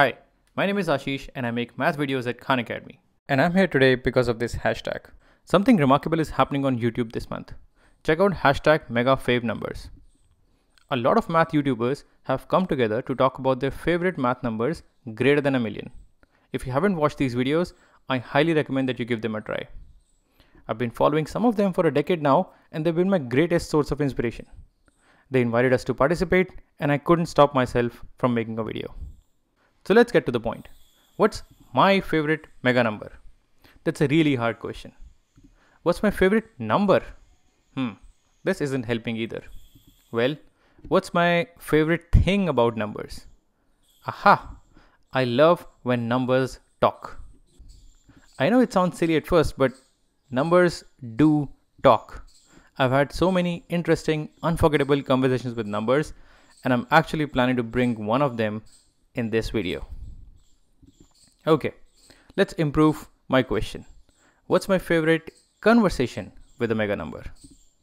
Hi, my name is Ashish and I make math videos at Khan Academy. And I'm here today because of this hashtag. Something remarkable is happening on YouTube this month. Check out hashtag MegaFaveNumbers. A lot of math YouTubers have come together to talk about their favorite math numbers greater than a million. If you haven't watched these videos, I highly recommend that you give them a try. I've been following some of them for a decade now and they've been my greatest source of inspiration. They invited us to participate and I couldn't stop myself from making a video. So let's get to the point. What's my favorite mega number? That's a really hard question. What's my favorite number? Hmm, this isn't helping either. Well, what's my favorite thing about numbers? Aha, I love when numbers talk. I know it sounds silly at first, but numbers do talk. I've had so many interesting, unforgettable conversations with numbers, and I'm actually planning to bring one of them in this video. Okay, let's improve my question. What's my favorite conversation with a mega number?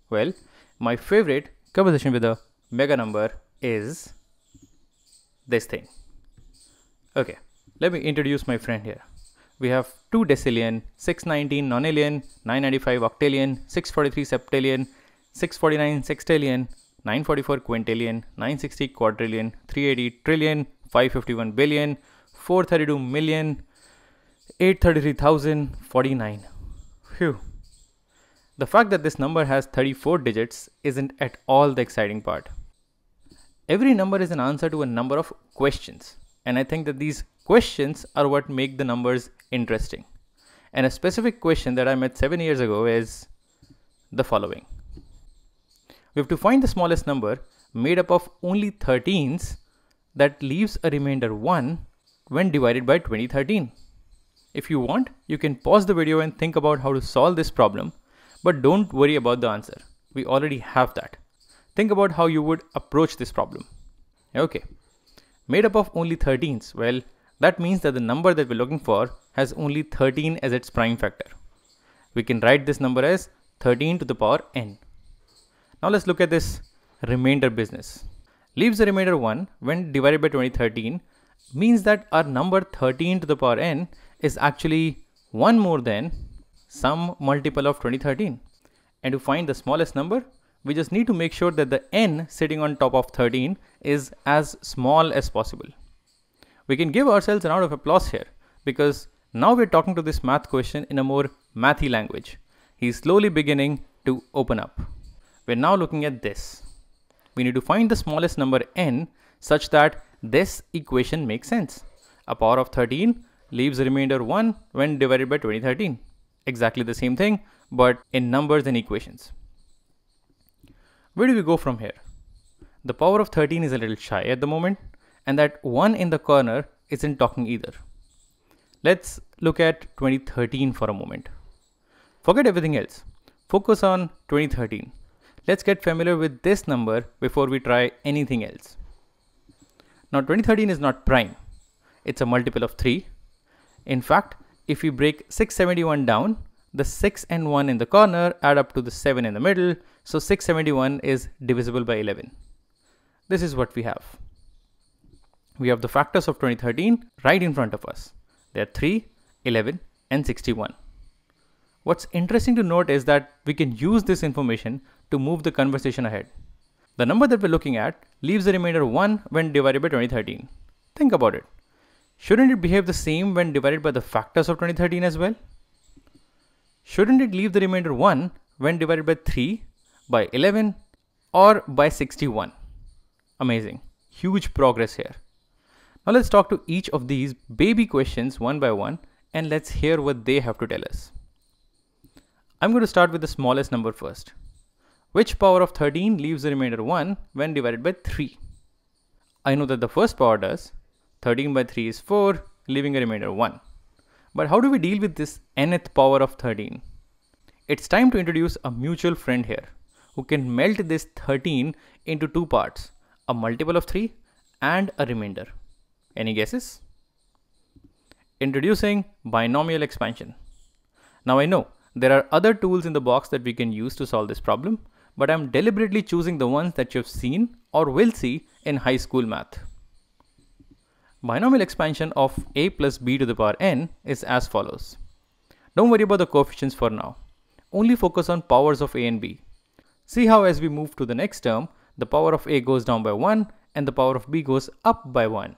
Well, my favorite conversation with a mega number is this thing. Okay, let me introduce my friend here. We have 2 decillion, 619 nonillion, 995 octillion, 643 septillion, 649 sextillion, 944 quintillion, 960 quadrillion, 380 trillion, 551 billion 432 million 833,049. Phew. The fact that this number has 34 digits isn't at all the exciting part. Every number is an answer to a number of questions, and I think that these questions are what make the numbers interesting. And a specific question that I met 7 years ago is the following. We have to find the smallest number made up of only 13s that leaves a remainder 1 when divided by 2013. If you want, you can pause the video and think about how to solve this problem, but don't worry about the answer. We already have that. Think about how you would approach this problem. Okay, made up of only 13s, well, that means that the number that we're looking for has only 13 as its prime factor. We can write this number as 13 to the power n. Now let's look at this remainder business leaves the remainder 1 when divided by 2013 means that our number 13 to the power n is actually 1 more than some multiple of 2013. And to find the smallest number, we just need to make sure that the n sitting on top of 13 is as small as possible. We can give ourselves a round of applause here because now we're talking to this math question in a more mathy language. He's slowly beginning to open up. We're now looking at this we need to find the smallest number n such that this equation makes sense. A power of 13 leaves remainder 1 when divided by 2013. Exactly the same thing, but in numbers and equations. Where do we go from here? The power of 13 is a little shy at the moment, and that 1 in the corner isn't talking either. Let's look at 2013 for a moment. Forget everything else. Focus on 2013. Let's get familiar with this number before we try anything else. Now 2013 is not prime. It's a multiple of 3. In fact, if we break 671 down, the 6 and 1 in the corner add up to the 7 in the middle, so 671 is divisible by 11. This is what we have. We have the factors of 2013 right in front of us. They are 3, 11 and 61. What's interesting to note is that we can use this information to move the conversation ahead. The number that we're looking at leaves the remainder 1 when divided by 2013. Think about it. Shouldn't it behave the same when divided by the factors of 2013 as well? Shouldn't it leave the remainder 1 when divided by 3, by 11 or by 61? Amazing. Huge progress here. Now let's talk to each of these baby questions one by one and let's hear what they have to tell us. I'm going to start with the smallest number first. Which power of 13 leaves the remainder 1 when divided by 3? I know that the first power does. 13 by 3 is 4, leaving a remainder 1. But how do we deal with this nth power of 13? It's time to introduce a mutual friend here who can melt this 13 into two parts, a multiple of 3 and a remainder. Any guesses? Introducing binomial expansion. Now I know there are other tools in the box that we can use to solve this problem, but I'm deliberately choosing the ones that you've seen or will see in high school math. Binomial expansion of a plus b to the power n is as follows. Don't worry about the coefficients for now. Only focus on powers of a and b. See how as we move to the next term, the power of a goes down by 1 and the power of b goes up by 1.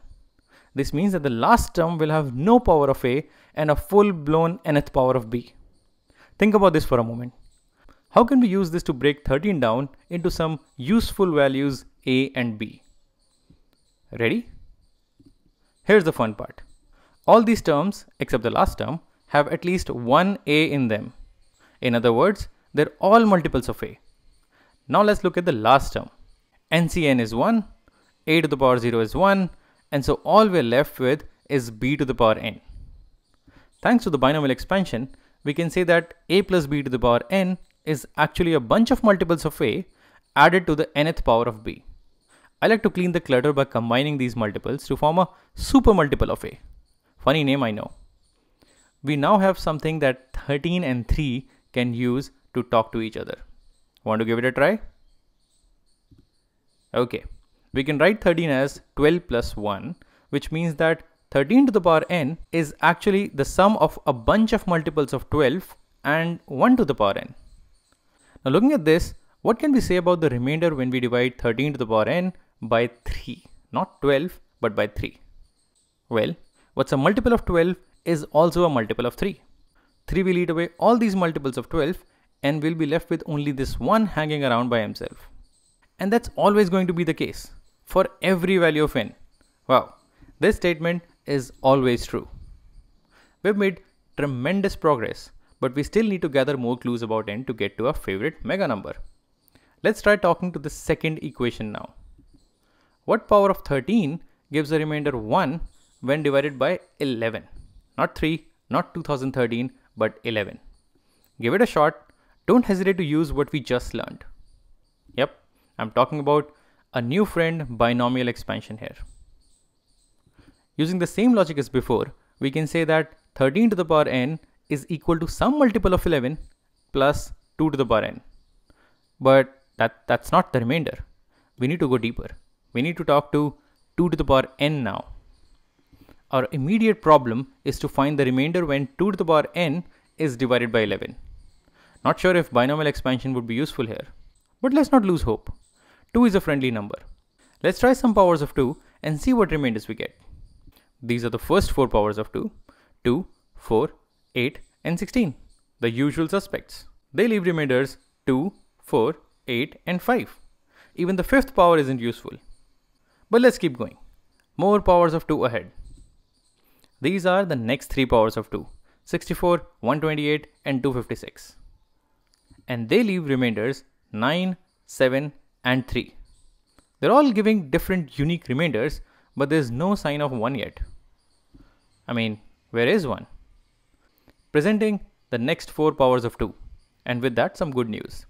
This means that the last term will have no power of a and a full blown nth power of b. Think about this for a moment. How can we use this to break 13 down into some useful values a and b? Ready? Here's the fun part. All these terms, except the last term, have at least one a in them. In other words, they're all multiples of a. Now let's look at the last term. ncn is 1, a to the power 0 is 1, and so all we're left with is b to the power n. Thanks to the binomial expansion, we can say that a plus b to the power n is actually a bunch of multiples of A added to the nth power of B. I like to clean the clutter by combining these multiples to form a super multiple of A. Funny name I know. We now have something that 13 and 3 can use to talk to each other. Want to give it a try? Okay, we can write 13 as 12 plus 1, which means that 13 to the power n is actually the sum of a bunch of multiples of 12 and 1 to the power n. Now looking at this, what can we say about the remainder when we divide 13 to the power n by 3? Not 12, but by 3. Well, what's a multiple of 12 is also a multiple of 3. 3 will eat away all these multiples of 12 and we'll be left with only this one hanging around by himself. And that's always going to be the case for every value of n. Wow, this statement is always true. We've made tremendous progress but we still need to gather more clues about n to get to our favorite mega number. Let's try talking to the second equation now. What power of 13 gives a remainder 1 when divided by 11? Not 3, not 2013, but 11. Give it a shot. Don't hesitate to use what we just learned. Yep, I'm talking about a new friend binomial expansion here. Using the same logic as before, we can say that 13 to the power n is equal to some multiple of 11 plus 2 to the power n. But that, that's not the remainder. We need to go deeper. We need to talk to 2 to the power n now. Our immediate problem is to find the remainder when 2 to the power n is divided by 11. Not sure if binomial expansion would be useful here. But let's not lose hope. 2 is a friendly number. Let's try some powers of 2 and see what remainders we get. These are the first 4 powers of 2. 2, 4, 8, and 16, the usual suspects. They leave remainders 2, 4, 8, and 5. Even the fifth power isn't useful. But let's keep going. More powers of 2 ahead. These are the next three powers of 2 64, 128, and 256. And they leave remainders 9, 7, and 3. They're all giving different unique remainders, but there's no sign of one yet. I mean, where is one? presenting the next 4 powers of 2 and with that some good news.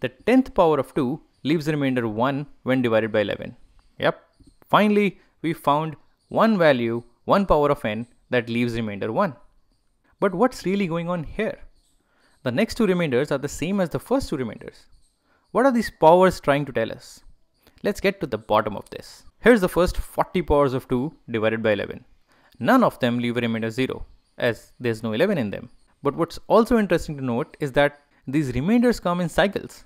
The 10th power of 2 leaves the remainder 1 when divided by 11. Yep, finally we found one value, one power of n that leaves remainder 1. But what's really going on here? The next two remainders are the same as the first two remainders. What are these powers trying to tell us? Let's get to the bottom of this. Here's the first 40 powers of 2 divided by 11. None of them leave a remainder 0 as there's no 11 in them. But what's also interesting to note is that these remainders come in cycles.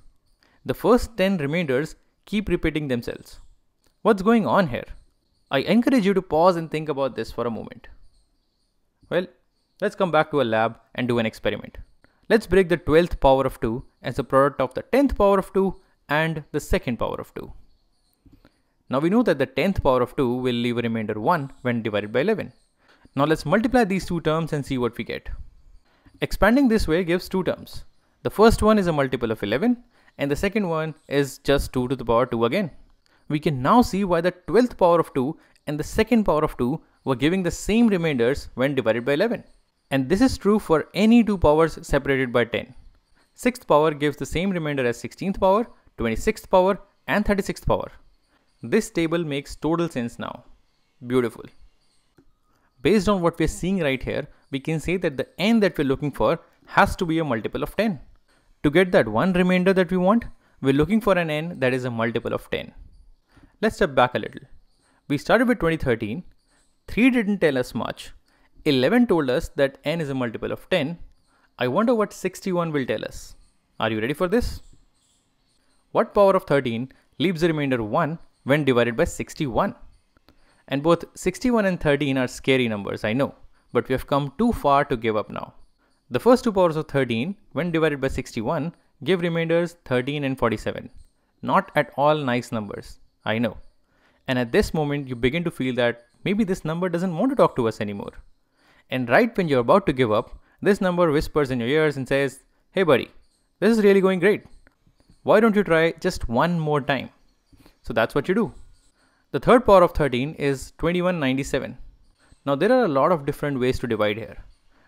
The first 10 remainders keep repeating themselves. What's going on here? I encourage you to pause and think about this for a moment. Well, let's come back to a lab and do an experiment. Let's break the 12th power of 2 as a product of the 10th power of 2 and the second power of 2. Now we know that the 10th power of 2 will leave a remainder 1 when divided by 11. Now let's multiply these two terms and see what we get. Expanding this way gives two terms. The first one is a multiple of 11 and the second one is just 2 to the power 2 again. We can now see why the 12th power of 2 and the second power of 2 were giving the same remainders when divided by 11. And this is true for any two powers separated by 10. 6th power gives the same remainder as 16th power, 26th power and 36th power. This table makes total sense now. Beautiful based on what we're seeing right here, we can say that the n that we're looking for has to be a multiple of 10. To get that one remainder that we want, we're looking for an n that is a multiple of 10. Let's step back a little. We started with 2013, 3 didn't tell us much, 11 told us that n is a multiple of 10. I wonder what 61 will tell us. Are you ready for this? What power of 13 leaves the remainder 1 when divided by 61? And both 61 and 13 are scary numbers, I know, but we have come too far to give up now. The first two powers of 13, when divided by 61, give remainders 13 and 47. Not at all nice numbers, I know. And at this moment, you begin to feel that maybe this number doesn't want to talk to us anymore. And right when you're about to give up, this number whispers in your ears and says, Hey buddy, this is really going great. Why don't you try just one more time? So that's what you do. The third power of 13 is 2197. Now there are a lot of different ways to divide here.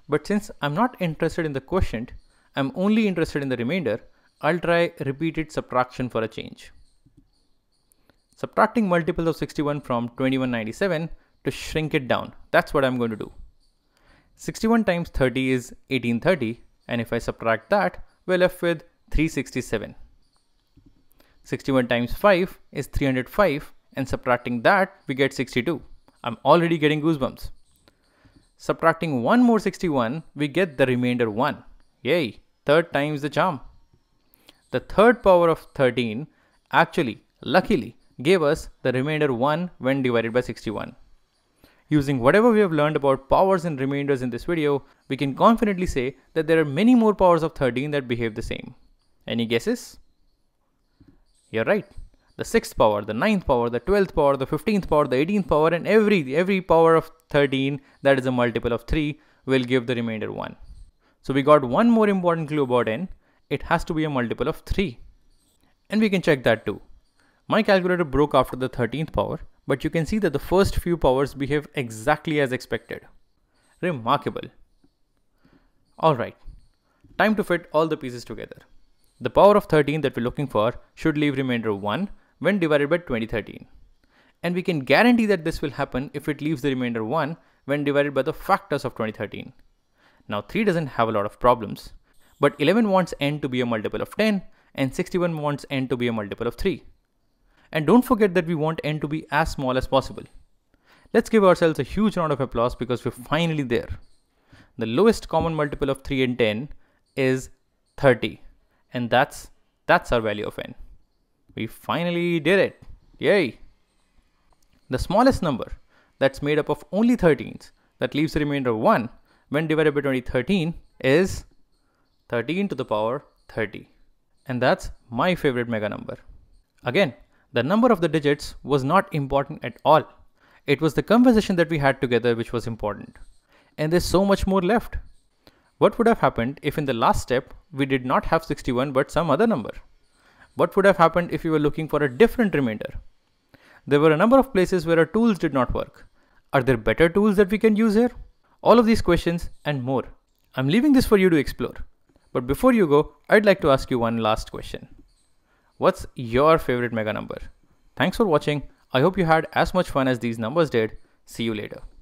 But since I'm not interested in the quotient, I'm only interested in the remainder, I'll try repeated subtraction for a change. Subtracting multiples of 61 from 2197 to shrink it down. That's what I'm going to do. 61 times 30 is 1830 and if I subtract that, we're left with 367. 61 times 5 is 305 and subtracting that, we get 62. I'm already getting goosebumps. Subtracting one more 61, we get the remainder 1. Yay, third time's the charm. The third power of 13 actually, luckily, gave us the remainder 1 when divided by 61. Using whatever we have learned about powers and remainders in this video, we can confidently say that there are many more powers of 13 that behave the same. Any guesses? You're right the sixth power, the ninth power, the twelfth power, the fifteenth power, the eighteenth power, and every every power of 13 that is a multiple of 3 will give the remainder 1. So we got one more important clue about n. It has to be a multiple of 3. And we can check that too. My calculator broke after the 13th power, but you can see that the first few powers behave exactly as expected. Remarkable. Alright, time to fit all the pieces together. The power of 13 that we're looking for should leave remainder 1 when divided by 2013. And we can guarantee that this will happen if it leaves the remainder 1 when divided by the factors of 2013. Now 3 doesn't have a lot of problems, but 11 wants n to be a multiple of 10 and 61 wants n to be a multiple of 3. And don't forget that we want n to be as small as possible. Let's give ourselves a huge round of applause because we're finally there. The lowest common multiple of 3 and 10 is 30 and that's that's our value of n. We finally did it. Yay! The smallest number that's made up of only 13s that leaves the remainder 1 when divided by thirteen is 13 to the power 30. And that's my favorite mega number. Again, the number of the digits was not important at all. It was the conversation that we had together which was important. And there's so much more left. What would have happened if in the last step we did not have 61 but some other number? What would have happened if you were looking for a different remainder? There were a number of places where our tools did not work. Are there better tools that we can use here? All of these questions and more. I'm leaving this for you to explore. But before you go, I'd like to ask you one last question. What's your favorite mega number? Thanks for watching. I hope you had as much fun as these numbers did. See you later.